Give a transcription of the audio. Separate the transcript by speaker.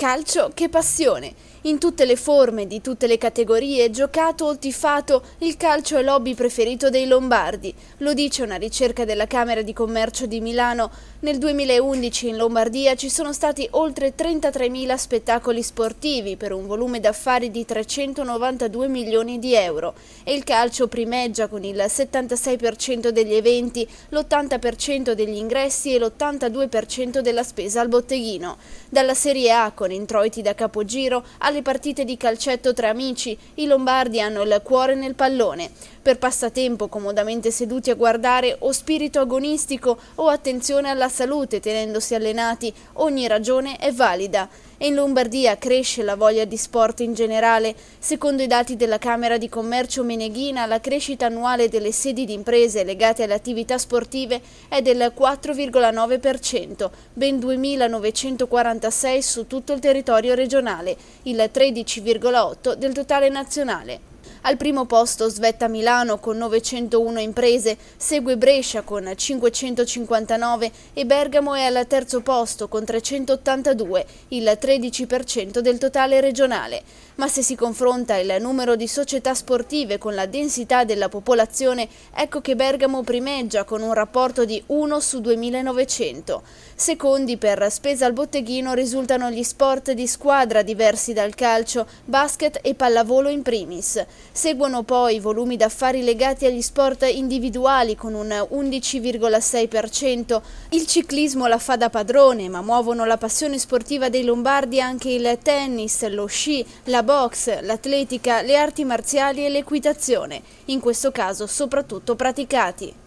Speaker 1: Calcio che passione! In tutte le forme, di tutte le categorie, giocato o tifato, il calcio è l'hobby preferito dei lombardi. Lo dice una ricerca della Camera di Commercio di Milano. Nel 2011 in Lombardia ci sono stati oltre 33.000 spettacoli sportivi per un volume d'affari di 392 milioni di euro e il calcio primeggia con il 76% degli eventi, l'80% degli ingressi e l'82% della spesa al botteghino. Dalla Serie A con con introiti da capogiro alle partite di calcetto tra amici, i lombardi hanno il cuore nel pallone. Per passatempo comodamente seduti a guardare o spirito agonistico o attenzione alla salute tenendosi allenati, ogni ragione è valida. E in Lombardia cresce la voglia di sport in generale. Secondo i dati della Camera di Commercio Meneghina, la crescita annuale delle sedi di imprese legate alle attività sportive è del 4,9%, ben 2.946 su tutto il sul territorio regionale, il 13,8 del totale nazionale. Al primo posto svetta Milano con 901 imprese, segue Brescia con 559 e Bergamo è al terzo posto con 382, il 13% del totale regionale. Ma se si confronta il numero di società sportive con la densità della popolazione, ecco che Bergamo primeggia con un rapporto di 1 su 2900. Secondi per spesa al botteghino risultano gli sport di squadra diversi dal calcio, basket e pallavolo in primis. Seguono poi i volumi d'affari legati agli sport individuali con un 11,6%. Il ciclismo la fa da padrone, ma muovono la passione sportiva dei lombardi anche il tennis, lo sci, la box, l'atletica, le arti marziali e l'equitazione, in questo caso soprattutto praticati.